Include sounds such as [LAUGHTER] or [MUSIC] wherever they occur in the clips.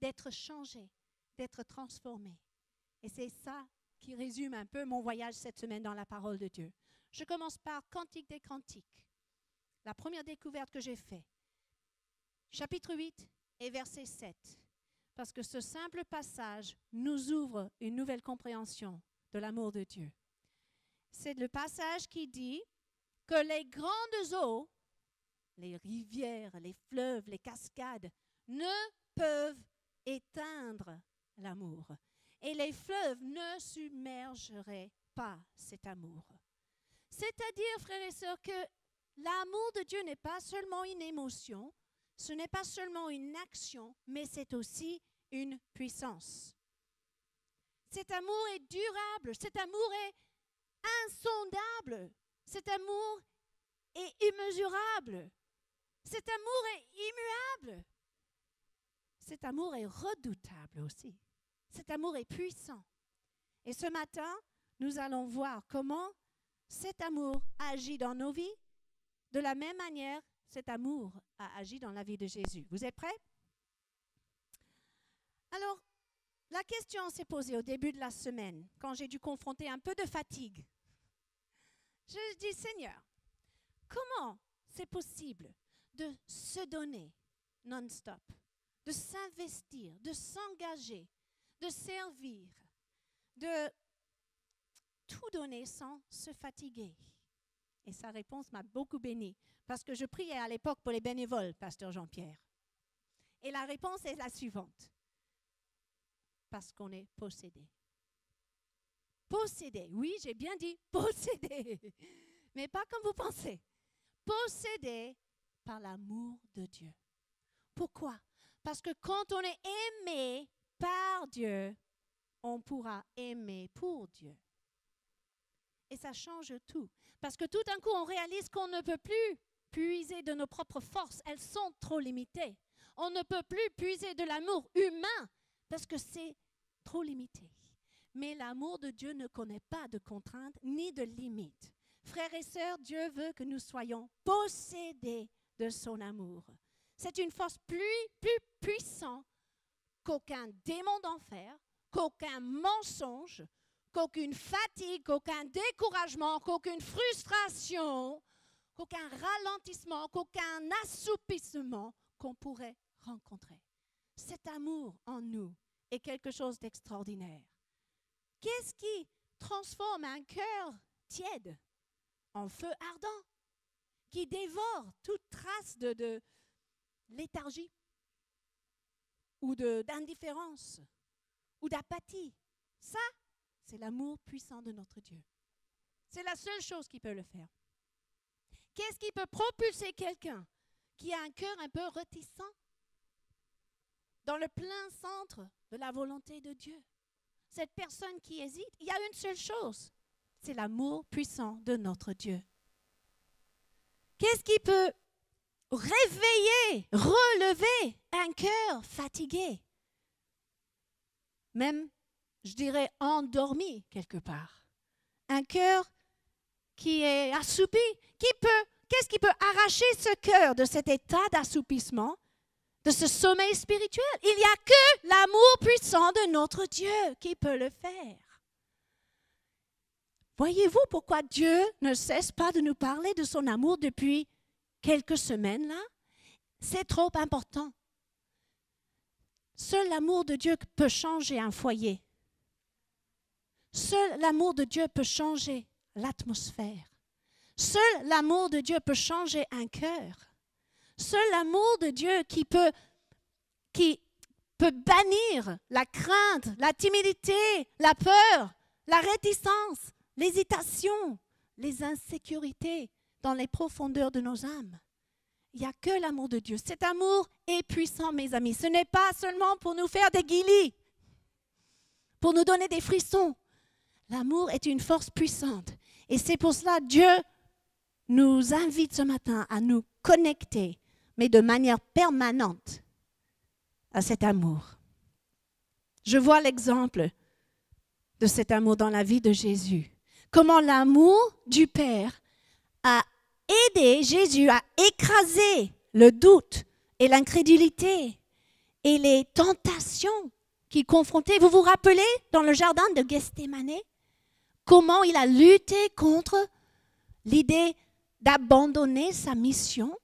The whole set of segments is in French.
d'être changé, d'être transformé. Et c'est ça qui résume un peu mon voyage cette semaine dans la parole de Dieu. Je commence par Cantique des Cantiques, la première découverte que j'ai faite. Chapitre 8 et verset 7. Parce que ce simple passage nous ouvre une nouvelle compréhension de l'amour de Dieu. C'est le passage qui dit que les grandes eaux, les rivières, les fleuves, les cascades, ne peuvent éteindre l'amour. Et les fleuves ne submergeraient pas cet amour. C'est-à-dire, frères et sœurs, que l'amour de Dieu n'est pas seulement une émotion, ce n'est pas seulement une action, mais c'est aussi une puissance. Cet amour est durable, cet amour est insondable, cet amour est immesurable, cet amour est immuable. Cet amour est redoutable aussi. Cet amour est puissant. Et ce matin, nous allons voir comment cet amour agit dans nos vies. De la même manière, cet amour a agi dans la vie de Jésus. Vous êtes prêts Alors, la question s'est posée au début de la semaine, quand j'ai dû confronter un peu de fatigue. Je dis, Seigneur, comment c'est possible de se donner non-stop de s'investir, de s'engager, de servir, de tout donner sans se fatiguer. Et sa réponse m'a beaucoup béni, parce que je priais à l'époque pour les bénévoles, pasteur Jean-Pierre. Et la réponse est la suivante. Parce qu'on est possédé. Possédé, oui, j'ai bien dit [LAUGHS] possédé, mais pas comme vous pensez. Possédé par l'amour de Dieu. Pourquoi parce que quand on est aimé par Dieu, on pourra aimer pour Dieu. Et ça change tout. Parce que tout d'un coup, on réalise qu'on ne peut plus puiser de nos propres forces. Elles sont trop limitées. On ne peut plus puiser de l'amour humain parce que c'est trop limité. Mais l'amour de Dieu ne connaît pas de contraintes ni de limites. Frères et sœurs, Dieu veut que nous soyons possédés de son amour. C'est une force plus, puissante qu'aucun démon d'enfer, qu'aucun mensonge, qu'aucune fatigue, qu'aucun découragement, qu'aucune frustration, qu'aucun ralentissement, qu'aucun assoupissement qu'on pourrait rencontrer. Cet amour en nous est quelque chose d'extraordinaire. Qu'est-ce qui transforme un cœur tiède en feu ardent, qui dévore toute trace de, léthargie ou d'indifférence ou d'apathie. Ça, c'est l'amour puissant de notre Dieu. C'est la seule chose qui peut le faire. Qu'est-ce qui peut propulser quelqu'un qui a un cœur un peu retissant dans le plein centre de la volonté de Dieu Cette personne qui hésite, il y a une seule chose, c'est l'amour puissant de notre Dieu. Qu'est-ce qui peut réveiller, relever un cœur fatigué, même, je dirais, endormi quelque part. Un cœur qui est assoupi, qui peut, qu'est-ce qui peut arracher ce cœur de cet état d'assoupissement, de ce sommeil spirituel Il n'y a que l'amour puissant de notre Dieu qui peut le faire. Voyez-vous pourquoi Dieu ne cesse pas de nous parler de son amour depuis quelques semaines, là, c'est trop important. Seul l'amour de Dieu peut changer un foyer. Seul l'amour de Dieu peut changer l'atmosphère. Seul l'amour de Dieu peut changer un cœur. Seul l'amour de Dieu qui peut, qui peut bannir la crainte, la timidité, la peur, la réticence, l'hésitation, les insécurités, dans les profondeurs de nos âmes. Il n'y a que l'amour de Dieu. Cet amour est puissant, mes amis. Ce n'est pas seulement pour nous faire des guilis, pour nous donner des frissons. L'amour est une force puissante. Et c'est pour cela que Dieu nous invite ce matin à nous connecter, mais de manière permanente, à cet amour. Je vois l'exemple de cet amour dans la vie de Jésus. Comment l'amour du Père a Aider Jésus à écraser le doute et l'incrédulité et les tentations qu'il confrontait. Vous vous rappelez dans le jardin de Gethsemane comment il a lutté contre l'idée d'abandonner sa mission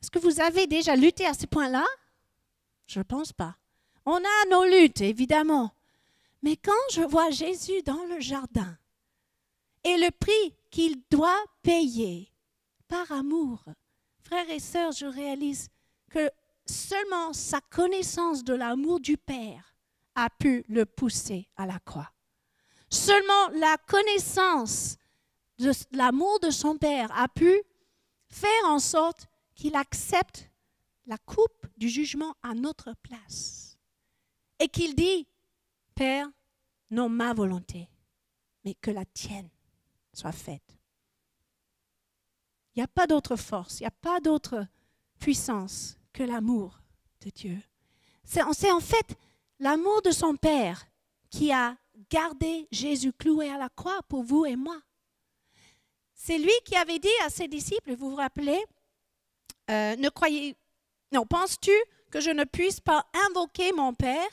Est-ce que vous avez déjà lutté à ce point-là Je ne pense pas. On a nos luttes, évidemment. Mais quand je vois Jésus dans le jardin et le prix qu'il doit payer par amour. Frères et sœurs, je réalise que seulement sa connaissance de l'amour du Père a pu le pousser à la croix. Seulement la connaissance de l'amour de son Père a pu faire en sorte qu'il accepte la coupe du jugement à notre place. Et qu'il dit, Père, non ma volonté, mais que la tienne soit faite il n'y a pas d'autre force, il n'y a pas d'autre puissance que l'amour de Dieu. C'est en fait l'amour de son Père qui a gardé Jésus cloué à la croix pour vous et moi. C'est lui qui avait dit à ses disciples, vous vous rappelez, euh, ne croyez, non, penses-tu que je ne puisse pas invoquer mon Père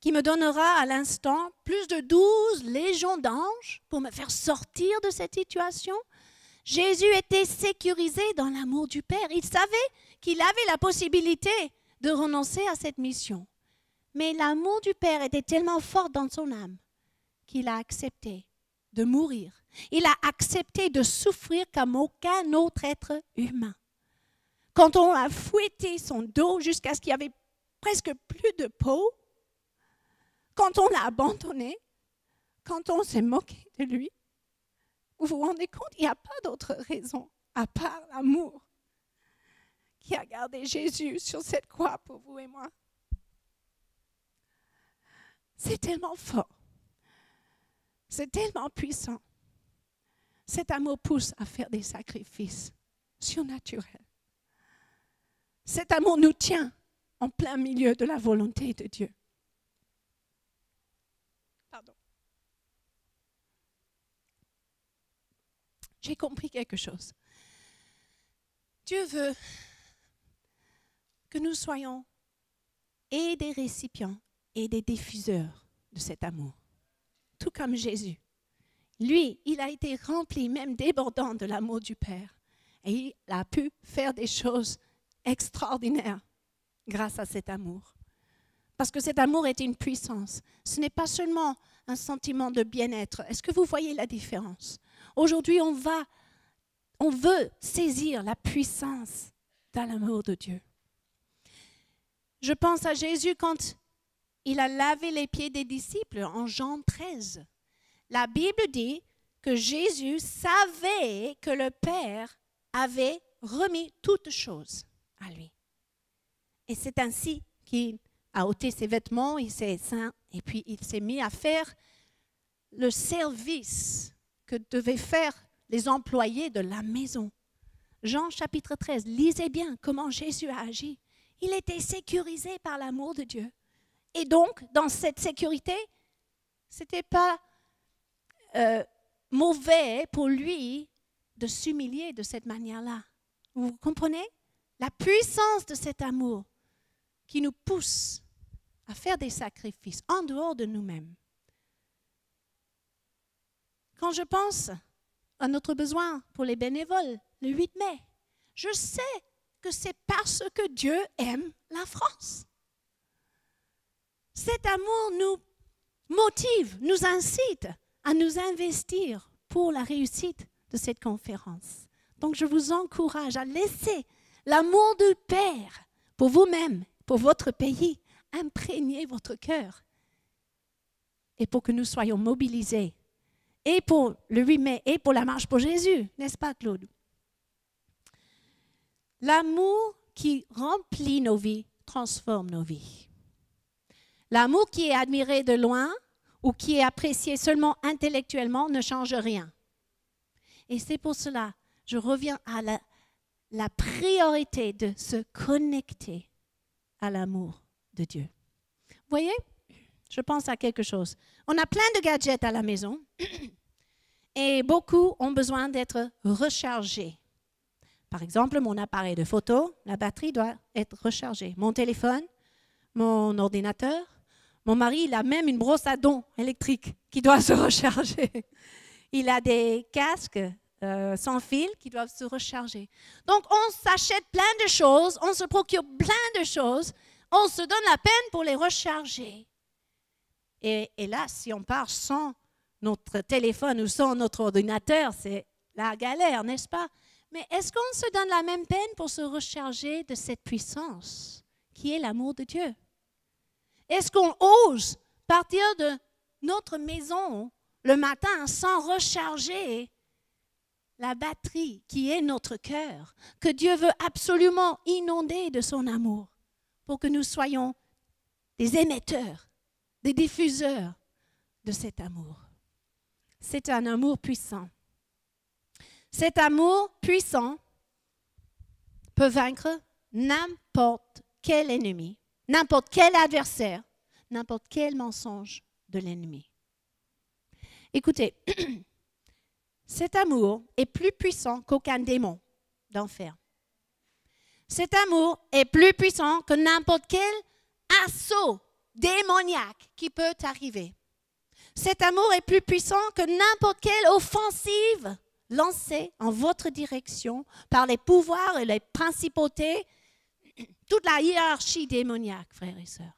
qui me donnera à l'instant plus de douze légions d'anges pour me faire sortir de cette situation Jésus était sécurisé dans l'amour du Père. Il savait qu'il avait la possibilité de renoncer à cette mission. Mais l'amour du Père était tellement fort dans son âme qu'il a accepté de mourir. Il a accepté de souffrir comme aucun autre être humain. Quand on a fouetté son dos jusqu'à ce qu'il n'y avait presque plus de peau, quand on l'a abandonné, quand on s'est moqué de lui, vous vous rendez compte, il n'y a pas d'autre raison à part l'amour qui a gardé Jésus sur cette croix pour vous et moi. C'est tellement fort. C'est tellement puissant. Cet amour pousse à faire des sacrifices surnaturels. Cet amour nous tient en plein milieu de la volonté de Dieu. j'ai compris quelque chose. Dieu veut que nous soyons et des récipients et des diffuseurs de cet amour, tout comme Jésus. Lui, il a été rempli, même débordant de l'amour du Père, et il a pu faire des choses extraordinaires grâce à cet amour. Parce que cet amour est une puissance. Ce n'est pas seulement un sentiment de bien-être. Est-ce que vous voyez la différence Aujourd'hui, on va, on veut saisir la puissance de l'amour de Dieu. Je pense à Jésus quand il a lavé les pieds des disciples en Jean 13. La Bible dit que Jésus savait que le Père avait remis toutes choses à lui. Et c'est ainsi qu'il a ôté ses vêtements, il s'est saint, et puis il s'est mis à faire le service que devaient faire les employés de la maison. Jean chapitre 13, lisez bien comment Jésus a agi. Il était sécurisé par l'amour de Dieu. Et donc, dans cette sécurité, ce n'était pas euh, mauvais pour lui de s'humilier de cette manière-là. Vous comprenez La puissance de cet amour qui nous pousse à faire des sacrifices en dehors de nous-mêmes. Quand je pense à notre besoin pour les bénévoles, le 8 mai, je sais que c'est parce que Dieu aime la France. Cet amour nous motive, nous incite à nous investir pour la réussite de cette conférence. Donc je vous encourage à laisser l'amour du Père pour vous-même, pour votre pays, imprégner votre cœur et pour que nous soyons mobilisés et pour le 8 mai et pour la marche pour Jésus, n'est-ce pas, Claude L'amour qui remplit nos vies transforme nos vies. L'amour qui est admiré de loin ou qui est apprécié seulement intellectuellement ne change rien. Et c'est pour cela, je reviens à la, la priorité de se connecter à l'amour de Dieu. voyez je pense à quelque chose. On a plein de gadgets à la maison [CLEARS THROAT] et beaucoup ont besoin d'être rechargés. Par exemple, mon appareil de photo, la batterie doit être rechargée. Mon téléphone, mon ordinateur. Mon mari, il a même une brosse à dents électrique qui doit [LAUGHS] se recharger. Il a des casques euh, sans fil qui doivent se recharger. Donc, on s'achète plein de choses, on se procure plein de choses, on se donne la peine pour les recharger. Et, là, si on part sans notre téléphone ou sans notre ordinateur, c'est la galère, n'est-ce pas Mais est-ce qu'on se donne la même peine pour se recharger de cette puissance qui est l'amour de Dieu Est-ce qu'on ose partir de notre maison le matin sans recharger la batterie qui est notre cœur, que Dieu veut absolument inonder de son amour pour que nous soyons des émetteurs des diffuseurs de cet amour. C'est un amour puissant. Cet amour puissant peut vaincre n'importe quel ennemi, n'importe quel adversaire, n'importe quel mensonge de l'ennemi. Écoutez, [CLEARS THROAT] cet amour est plus puissant qu'aucun démon d'enfer. Cet amour est plus puissant que n'importe quel assaut démoniaque qui peut arriver. Cet amour est plus puissant que n'importe quelle offensive lancée en votre direction par les pouvoirs et les principautés, toute la hiérarchie démoniaque, frères et sœurs.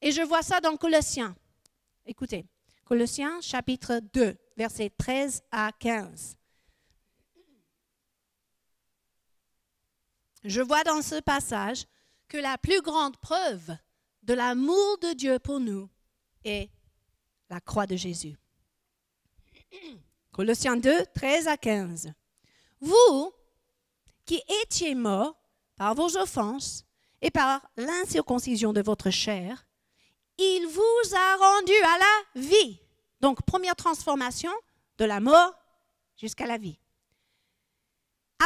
Et je vois ça dans Colossiens. Écoutez, Colossiens chapitre 2, versets 13 à 15. Je vois dans ce passage que la plus grande preuve de l'amour de Dieu pour nous et la croix de Jésus. Colossiens 2, 13 à 15. Vous qui étiez morts par vos offenses et par l'incirconcision de votre chair, il vous a rendu à la vie. Donc, première transformation de la mort jusqu'à la vie.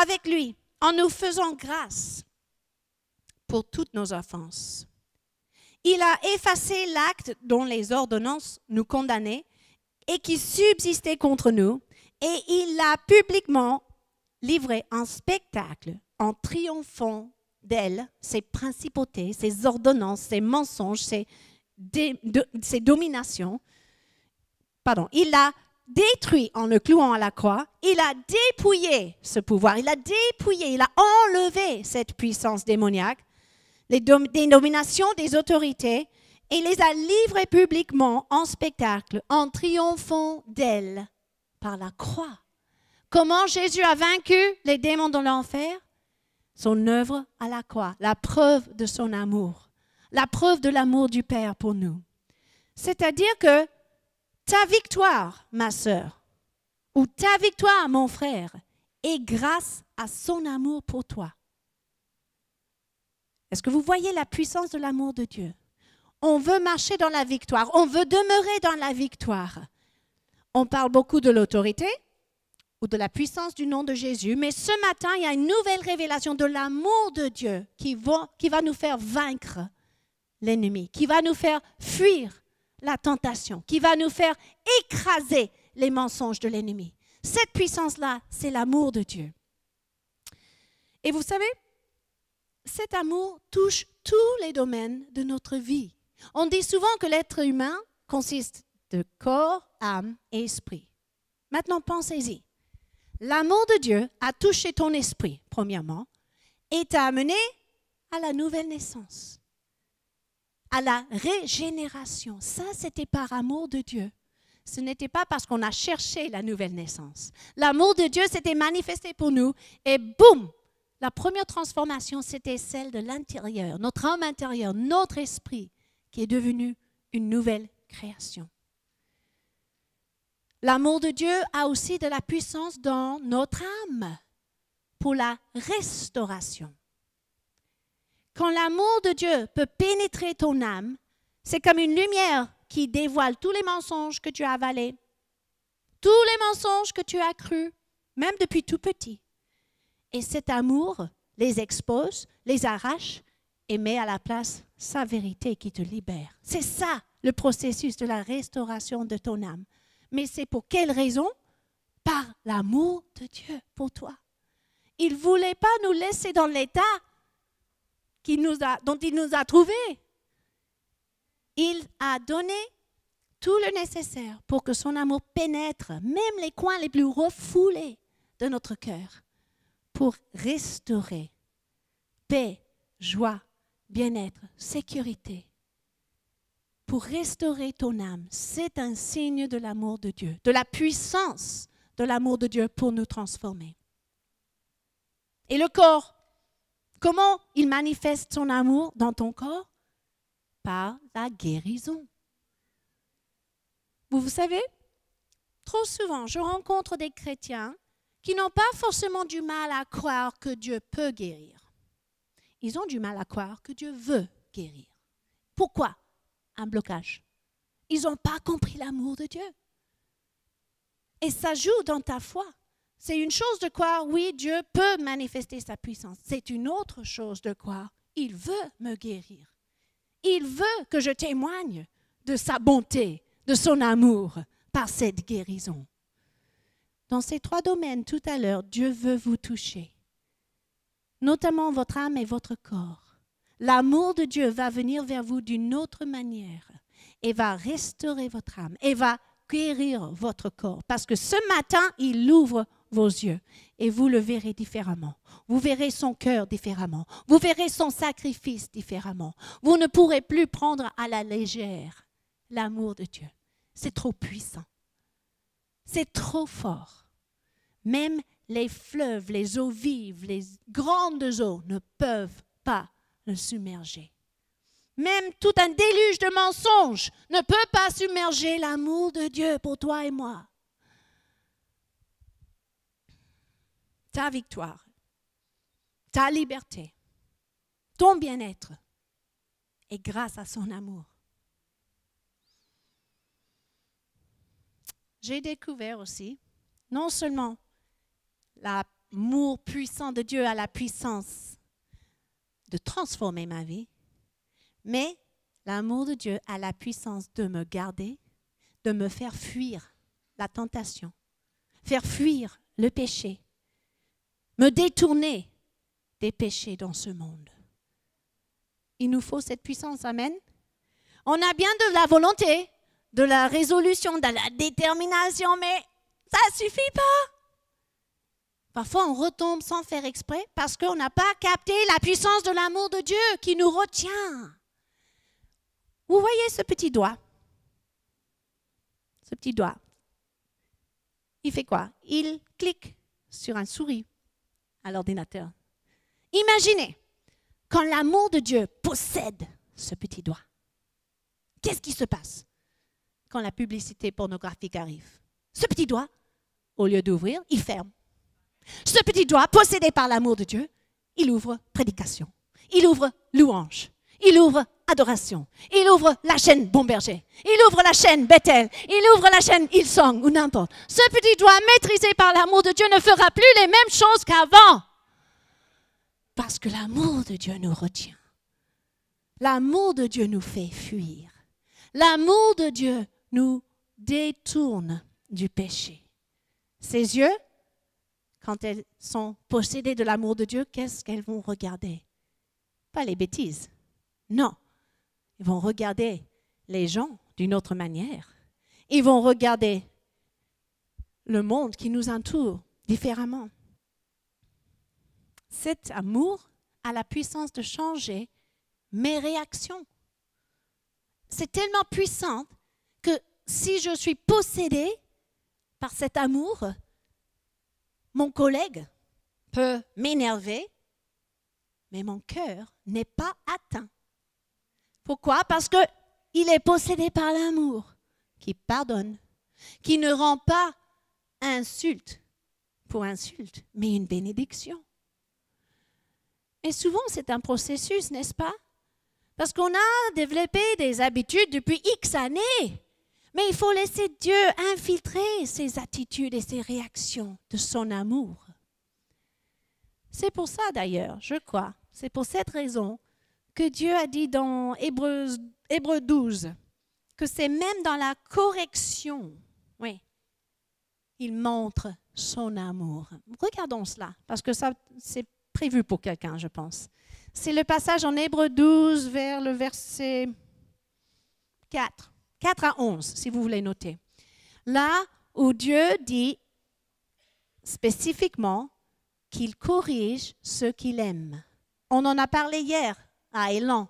Avec lui, en nous faisant grâce pour toutes nos offenses. Il a effacé l'acte dont les ordonnances nous condamnaient et qui subsistait contre nous, et il a publiquement livré un spectacle en triomphant d'elle, ses principautés, ses ordonnances, ses mensonges, ses, dominations. Pardon, il l'a détruit en le clouant à la croix, il a dépouillé ce pouvoir, il a dépouillé, il a enlevé cette puissance démoniaque les dénominations des autorités et les a livrées publiquement en spectacle en triomphant d'elles par la croix. Comment Jésus a vaincu les démons dans l'enfer Son œuvre à la croix, la preuve de son amour, la preuve de l'amour du Père pour nous. C'est-à-dire que ta victoire, ma sœur, ou ta victoire, mon frère, est grâce à son amour pour toi. Est-ce que vous voyez la puissance de l'amour de Dieu On veut marcher dans la victoire, on veut demeurer dans la victoire. On parle beaucoup de l'autorité ou de la puissance du nom de Jésus, mais ce matin, il y a une nouvelle révélation de l'amour de Dieu qui va, nous faire vaincre l'ennemi, qui va nous faire fuir la tentation, qui va nous faire écraser les mensonges de l'ennemi. Cette puissance-là, c'est l'amour de Dieu. Et vous savez, cet amour touche tous les domaines de notre vie. On dit souvent que l'être humain consiste de corps, âme et esprit. Maintenant, pensez-y. L'amour de Dieu a touché ton esprit, premièrement, et t'a amené à la nouvelle naissance, à la régénération. Ça, c'était par amour de Dieu. Ce n'était pas parce qu'on a cherché la nouvelle naissance. L'amour de Dieu s'était manifesté pour nous et boum, la première transformation, c'était celle de l'intérieur, notre âme intérieure, notre esprit, qui est devenu une nouvelle création. L'amour de Dieu a aussi de la puissance dans notre âme pour la restauration. Quand l'amour de Dieu peut pénétrer ton âme, c'est comme une lumière qui dévoile tous les mensonges que tu as avalés, tous les mensonges que tu as crus, même depuis tout petit. Et cet amour les expose, les arrache et met à la place sa vérité qui te libère. C'est ça le processus de la restauration de ton âme. Mais c'est pour quelle raison Par l'amour de Dieu pour toi. Il ne voulait pas nous laisser dans l'état dont il nous a trouvés. Il a donné tout le nécessaire pour que son amour pénètre même les coins les plus refoulés de notre cœur pour restaurer paix, joie, bien-être, sécurité. Pour restaurer ton âme, c'est un signe de l'amour de Dieu, de la puissance de l'amour de Dieu pour nous transformer. Et le corps, comment il manifeste son amour dans ton corps Par la guérison. Vous, vous savez, trop souvent, je rencontre des chrétiens qui n'ont pas forcément du mal à croire que Dieu peut guérir. Ils ont du mal à croire que Dieu veut guérir. Pourquoi Un blocage. Ils n'ont pas compris l'amour de Dieu. Et ça joue dans ta foi. C'est une chose de croire, oui, Dieu peut manifester sa puissance. C'est une autre chose de croire, il veut me guérir. Il veut que je témoigne de sa bonté, de son amour par cette guérison. Dans ces trois domaines, tout à l'heure, Dieu veut vous toucher, notamment votre âme et votre corps. L'amour de Dieu va venir vers vous d'une autre manière et va restaurer votre âme et va guérir votre corps. Parce que ce matin, il ouvre vos yeux et vous le verrez différemment. Vous verrez son cœur différemment. Vous verrez son sacrifice différemment. Vous ne pourrez plus prendre à la légère l'amour de Dieu. C'est trop puissant. C'est trop fort. Même les fleuves, les eaux vives, les grandes eaux ne peuvent pas le submerger. Même tout un déluge de mensonges ne peut pas submerger l'amour de Dieu pour toi et moi. Ta victoire, ta liberté, ton bien-être est grâce à son amour. j'ai découvert aussi non seulement l'amour puissant de Dieu à la puissance de transformer ma vie, mais l'amour de Dieu a la puissance de me garder, de me faire fuir la tentation, faire fuir le péché, me détourner des péchés dans ce monde. Il nous faut cette puissance, Amen. On a bien de la volonté, de la résolution, de la détermination, mais ça suffit pas. Parfois, on retombe sans faire exprès parce qu'on n'a pas capté la puissance de l'amour de Dieu qui nous retient. Vous voyez ce petit doigt Ce petit doigt. Il fait quoi Il clique sur un souris à l'ordinateur. Imaginez quand l'amour de Dieu possède ce petit doigt. Qu'est-ce qui se passe quand la publicité pornographique arrive. Ce petit doigt, au lieu d'ouvrir, il ferme. Ce petit doigt, possédé par l'amour de Dieu, il ouvre prédication. Il ouvre louange. Il ouvre adoration. Il ouvre la chaîne Bon Berger. Il ouvre la chaîne Bethel. Il ouvre la chaîne Hillsong ou n'importe. Ce petit doigt maîtrisé par l'amour de Dieu ne fera plus les mêmes choses qu'avant. Parce que l'amour de Dieu nous retient. L'amour de Dieu nous fait fuir. L'amour de Dieu nous détourne du péché. Ses yeux, quand elles sont possédées de l'amour de Dieu, qu'est-ce qu'elles vont regarder Pas les bêtises. Non. Ils vont regarder les gens d'une autre manière. Ils vont regarder le monde qui nous entoure différemment. Cet amour a la puissance de changer mes réactions. C'est tellement puissant que si je suis possédée par cet amour, mon collègue peut m'énerver, mais mon cœur n'est pas atteint. Pourquoi Parce qu'il est possédé par l'amour qui pardonne, qui ne rend pas insulte pour insulte, mais une bénédiction. Et souvent, c'est un processus, n'est-ce pas Parce qu'on a développé des habitudes depuis X années mais il faut laisser Dieu infiltrer ses attitudes et ses réactions de son amour. C'est pour ça d'ailleurs, je crois, c'est pour cette raison que Dieu a dit dans Hébreu 12 que c'est même dans la correction, oui, il montre son amour. Regardons cela, parce que ça, c'est prévu pour quelqu'un, je pense. C'est le passage en Hébreu 12 vers le verset 4. 4 à 11, si vous voulez noter. Là où Dieu dit spécifiquement qu'il corrige ceux qu'il aime. On en a parlé hier à Élan.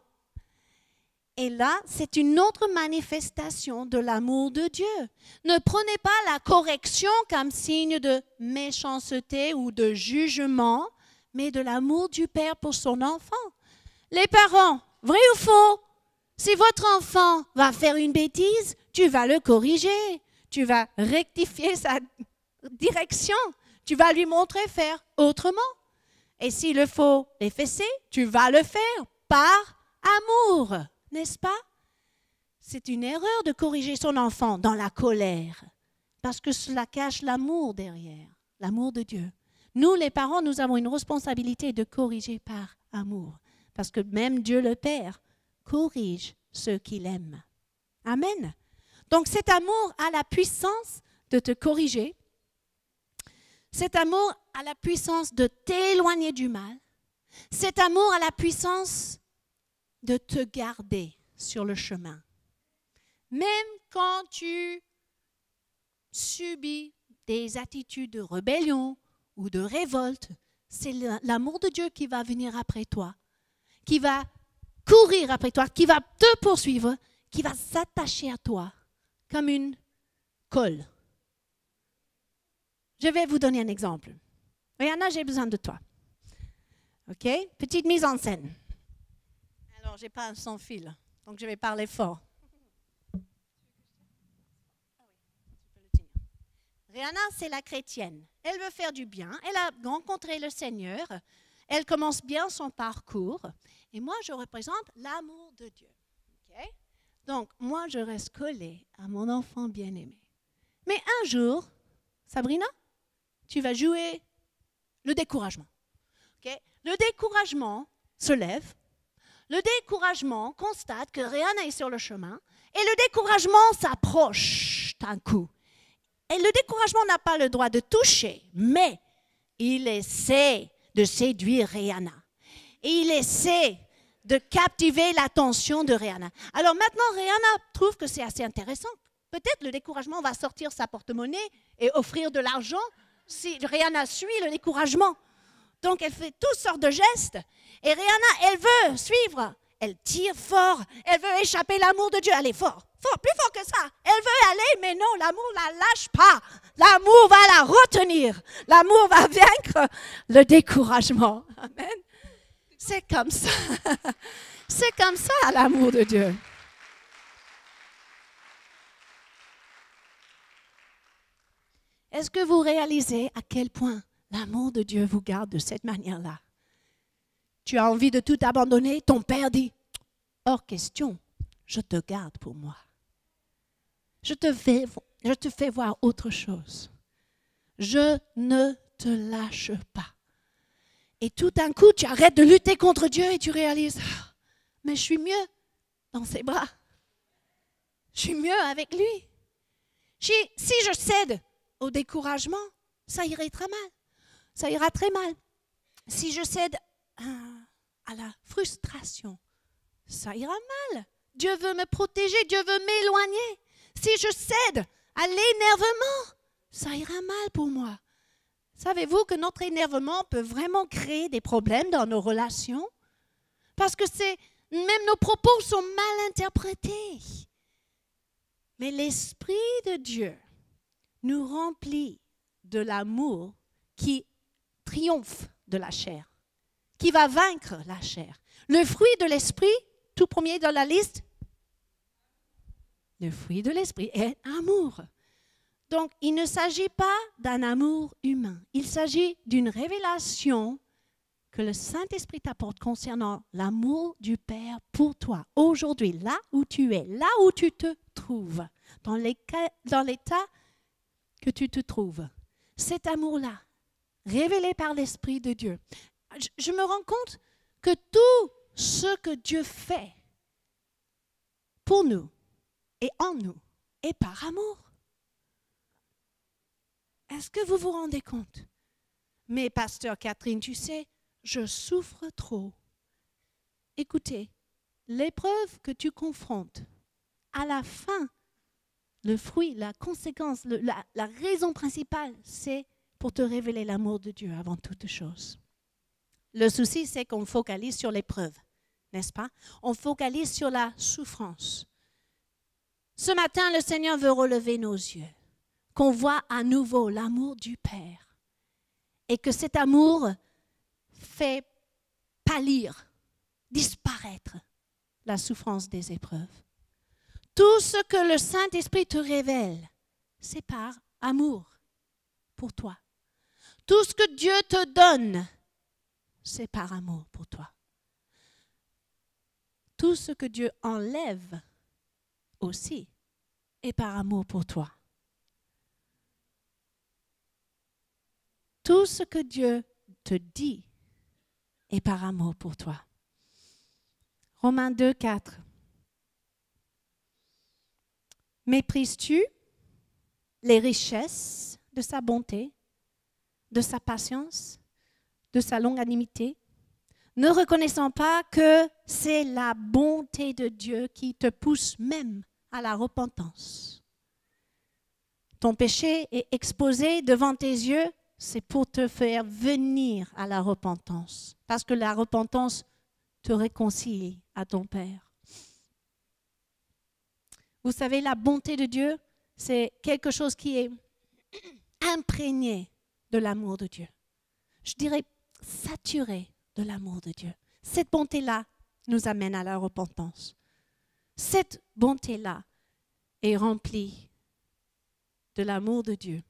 Et là, c'est une autre manifestation de l'amour de Dieu. Ne prenez pas la correction comme signe de méchanceté ou de jugement, mais de l'amour du Père pour son enfant. Les parents, vrai ou faux, si votre enfant va faire une bêtise, tu vas le corriger, tu vas rectifier sa direction, tu vas lui montrer faire autrement. Et s'il le faut les fesser, tu vas le faire par amour, n'est-ce pas C'est une erreur de corriger son enfant dans la colère, parce que cela cache l'amour derrière, l'amour de Dieu. Nous, les parents, nous avons une responsabilité de corriger par amour, parce que même Dieu le perd corrige ceux qu'il aime. Amen. Donc cet amour a la puissance de te corriger. Cet amour a la puissance de t'éloigner du mal. Cet amour a la puissance de te garder sur le chemin. Même quand tu subis des attitudes de rébellion ou de révolte, c'est l'amour de Dieu qui va venir après toi, qui va courir après toi, qui va te poursuivre, qui va s'attacher à toi comme une colle. Je vais vous donner un exemple. Rihanna, j'ai besoin de toi. OK Petite mise en scène. Alors, je n'ai pas un sans fil, donc je vais parler fort. Rihanna, c'est la chrétienne. Elle veut faire du bien. Elle a rencontré le Seigneur. Elle commence bien son parcours. Et moi, je représente l'amour de Dieu. Donc, moi, je reste collée à mon enfant bien-aimé. Mais un jour, Sabrina, tu vas jouer le découragement. Le découragement se lève. Le découragement constate que rien n'est sur le chemin. Et le découragement s'approche d'un coup. Et le découragement n'a pas le droit de toucher, mais il essaie de séduire Rihanna. Et il essaie de captiver l'attention de Rihanna. Alors maintenant, Rihanna trouve que c'est assez intéressant. Peut-être le découragement va sortir sa porte-monnaie et offrir de l'argent si Rihanna suit le découragement. Donc elle fait toutes sortes de gestes et Rihanna, elle veut suivre. Elle tire fort, elle veut échapper l'amour de Dieu. Elle est fort, fort, plus fort que ça. Elle veut aller, mais non, l'amour la lâche pas. L'amour va la retenir. L'amour va vaincre le découragement. Amen. C'est comme ça. [LAUGHS] C'est comme ça l'amour de Dieu. Est-ce que vous réalisez à quel point l'amour de Dieu vous garde de cette manière-là? Tu as envie de tout abandonner? Ton père dit, hors question, je te garde pour moi. Je te fais je te fais voir autre chose. Je ne te lâche pas. Et tout d'un coup, tu arrêtes de lutter contre Dieu et tu réalises, ah, mais je suis mieux dans ses bras. Je suis mieux avec lui. Si je cède au découragement, ça irait très mal. Ça ira très mal. Si je cède à la frustration, ça ira mal. Dieu veut me protéger, Dieu veut m'éloigner. Si je cède à l'énervement. Ça ira mal pour moi. Savez-vous que notre énervement peut vraiment créer des problèmes dans nos relations Parce que c'est même nos propos sont mal interprétés. Mais l'Esprit de Dieu nous remplit de l'amour qui triomphe de la chair, qui va vaincre la chair. Le fruit de l'Esprit, tout premier dans la liste, le fruit de l'esprit est amour. Donc, il ne s'agit pas d'un amour humain. Il s'agit d'une révélation que le Saint-Esprit t'apporte concernant l'amour du Père pour toi, aujourd'hui, là où tu es, là où tu te trouves, dans l'état que tu te trouves. Cet amour-là, révélé par l'Esprit de Dieu. Je, je me rends compte que tout ce que Dieu fait pour nous, et en nous et par amour. Est-ce que vous vous rendez compte Mais pasteur Catherine, tu sais, je souffre trop. Écoutez, l'épreuve que tu confrontes, à la fin, le fruit, la conséquence, la, la raison principale, c'est pour te révéler l'amour de Dieu avant toute chose. Le souci, c'est qu'on focalise sur l'épreuve, n'est-ce pas On focalise sur la souffrance. Ce matin, le Seigneur veut relever nos yeux, qu'on voit à nouveau l'amour du Père et que cet amour fait pâlir, disparaître la souffrance des épreuves. Tout ce que le Saint-Esprit te révèle, c'est par amour pour toi. Tout ce que Dieu te donne, c'est par amour pour toi. Tout ce que Dieu enlève aussi, et par amour pour toi. Tout ce que Dieu te dit est par amour pour toi. Romains 2, 4. Méprises-tu les richesses de sa bonté, de sa patience, de sa longanimité, ne reconnaissant pas que c'est la bonté de Dieu qui te pousse même à la repentance. Ton péché est exposé devant tes yeux, c'est pour te faire venir à la repentance, parce que la repentance te réconcilie à ton Père. Vous savez, la bonté de Dieu, c'est quelque chose qui est imprégné de l'amour de Dieu. Je dirais saturé de l'amour de Dieu. Cette bonté-là nous amène à la repentance cette bonté-là est remplie de l'amour de Dieu.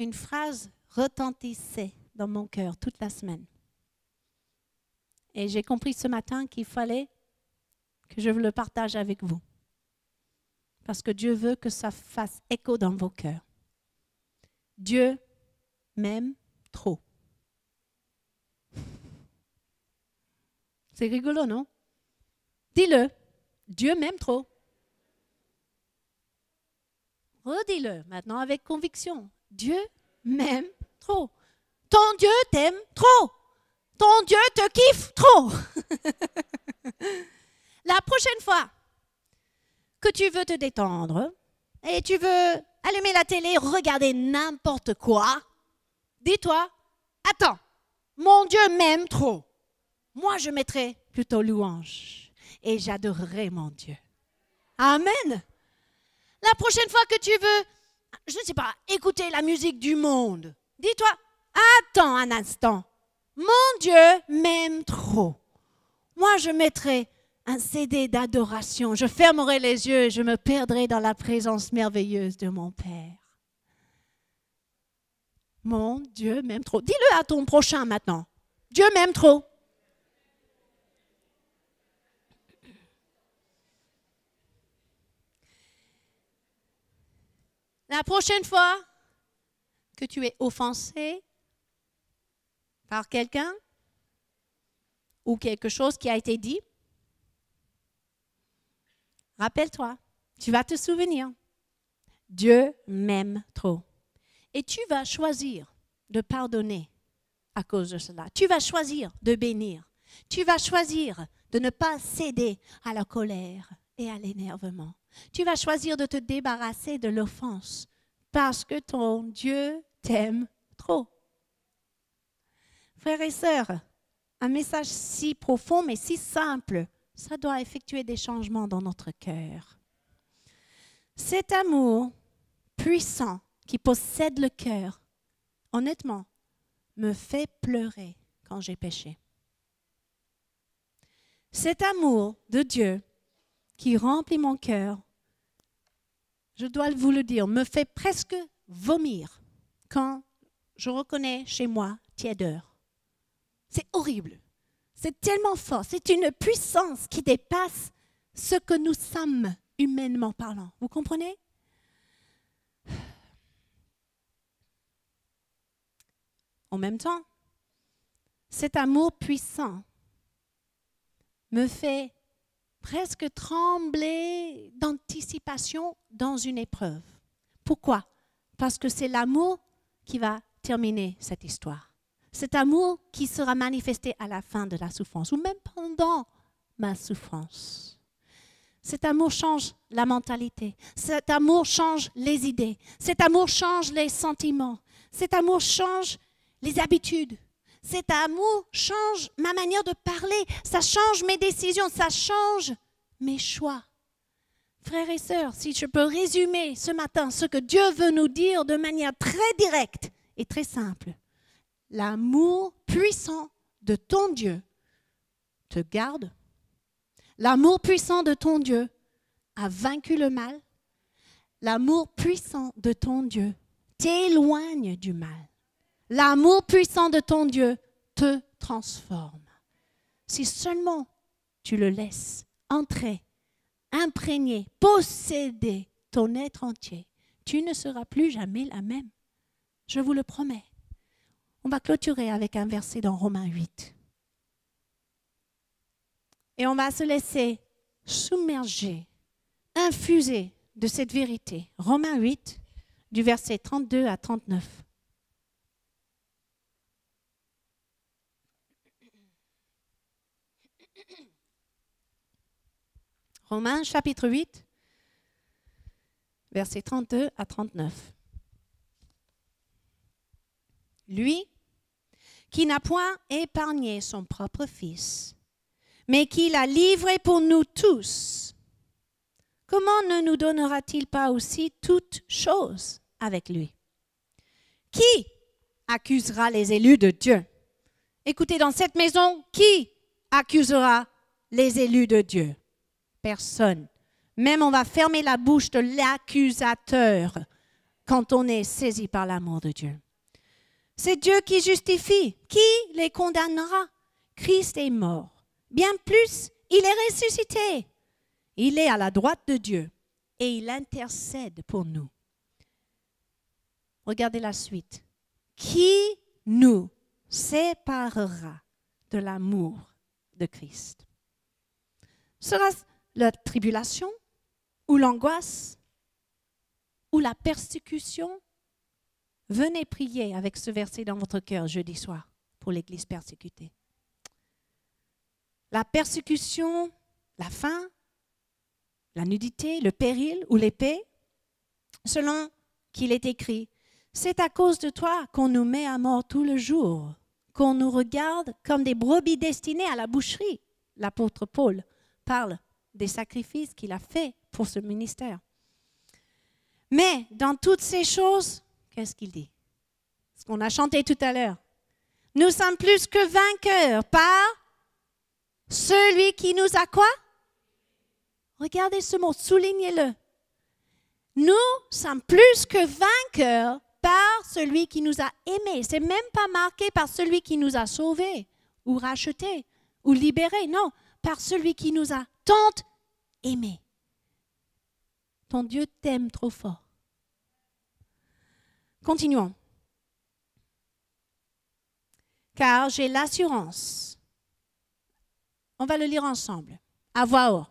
Une phrase retentissait dans mon cœur toute la semaine. Et j'ai compris ce matin qu'il fallait que je le partage avec vous. Parce que Dieu veut que ça fasse écho dans vos cœurs. Dieu m'aime trop. C'est rigolo, non? Dis-le. Dieu m'aime trop. Redis-le maintenant avec conviction. Dieu m'aime trop. Ton Dieu t'aime trop. Ton Dieu te kiffe trop. [LAUGHS] La prochaine fois que tu veux te détendre et tu veux allumer la télé, regarder n'importe quoi, dis-toi, attends, mon Dieu m'aime trop. Moi, je mettrai plutôt louange et j'adorerai mon Dieu. Amen. La prochaine fois que tu veux, je ne sais pas, écouter la musique du monde, dis-toi, attends un instant. Mon Dieu m'aime trop. Moi, je mettrai un CD d'adoration. Je fermerai les yeux et je me perdrai dans la présence merveilleuse de mon Père. Mon Dieu m'aime trop. Dis-le à ton prochain maintenant. Dieu m'aime trop. La prochaine fois que tu es offensé par quelqu'un ou quelque chose qui a été dit, rappelle-toi, tu vas te souvenir. Dieu m'aime trop. Et tu vas choisir de pardonner à cause de cela. Tu vas choisir de bénir. Tu vas choisir de ne pas céder à la colère et à l'énervement. Tu vas choisir de te débarrasser de l'offense parce que ton Dieu t'aime trop. Frères et sœurs, un message si profond mais si simple, ça doit effectuer des changements dans notre cœur. Cet amour puissant qui possède le cœur, honnêtement, me fait pleurer quand j'ai péché. Cet amour de Dieu qui remplit mon cœur je dois vous le dire, me fait presque vomir quand je reconnais chez moi tièdeur. C'est horrible. C'est tellement fort. C'est une puissance qui dépasse ce que nous sommes humainement parlant. Vous comprenez En même temps, cet amour puissant me fait presque trembler d'anticipation dans une épreuve. Pourquoi Parce que c'est l'amour qui va terminer cette histoire. Cet amour qui sera manifesté à la fin de la souffrance ou même pendant ma souffrance. Cet amour change la mentalité. Cet amour change les idées. Cet amour change les sentiments. Cet amour change les habitudes cet amour change ma manière de parler, ça change mes décisions, ça change mes choix. Frères et sœurs, si je peux résumer ce matin ce que Dieu veut nous dire de manière très directe et très simple, l'amour puissant de ton Dieu te garde. L'amour puissant de ton Dieu a vaincu le mal. L'amour puissant de ton Dieu t'éloigne du mal. L'amour puissant de ton Dieu te transforme. Si seulement tu le laisses entrer, imprégner, posséder ton être entier, tu ne seras plus jamais la même. Je vous le promets. On va clôturer avec un verset dans Romains 8. Et on va se laisser submerger, infuser de cette vérité. Romains 8, du verset 32 à 39. [COUGHS] Romains chapitre 8, versets 32 à 39. Lui qui n'a point épargné son propre Fils, mais qui l'a livré pour nous tous, comment ne nous donnera-t-il pas aussi toutes choses avec lui Qui accusera les élus de Dieu Écoutez, dans cette maison, qui accusera les élus de Dieu Personne. Même on va fermer la bouche de l'accusateur quand on est saisi par l'amour de Dieu. C'est Dieu qui justifie. Qui les condamnera Christ est mort. Bien plus, il est ressuscité. Il est à la droite de Dieu et il intercède pour nous. Regardez la suite. Qui nous séparera de l'amour de Christ. Sera la tribulation ou l'angoisse ou la persécution Venez prier avec ce verset dans votre cœur jeudi soir pour l'Église persécutée. La persécution, la faim, la nudité, le péril ou l'épée, selon qu'il est écrit, c'est à cause de toi qu'on nous met à mort tout le jour qu'on nous regarde comme des brebis destinées à la boucherie. L'apôtre Paul parle des sacrifices qu'il a faits pour ce ministère. Mais dans toutes ces choses, qu'est-ce qu'il dit Ce qu'on a chanté tout à l'heure. Nous sommes plus que vainqueurs par celui qui nous a quoi Regardez ce mot, soulignez-le. Nous sommes plus que vainqueurs par celui qui nous a aimés. C'est même pas marqué par celui qui nous a sauvés ou rachetés ou libérés. Non, par celui qui nous a tant aimés. Ton Dieu t'aime trop fort. Continuons. Car j'ai l'assurance. On va le lire ensemble, à voix haute,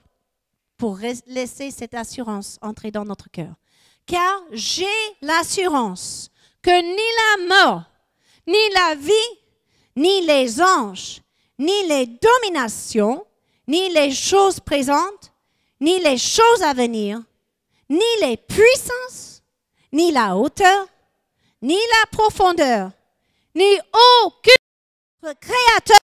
pour laisser cette assurance entrer dans notre cœur car j'ai l'assurance que ni la mort, ni la vie, ni les anges, ni les dominations, ni les choses présentes, ni les choses à venir, ni les puissances, ni la hauteur, ni la profondeur, ni aucune créateur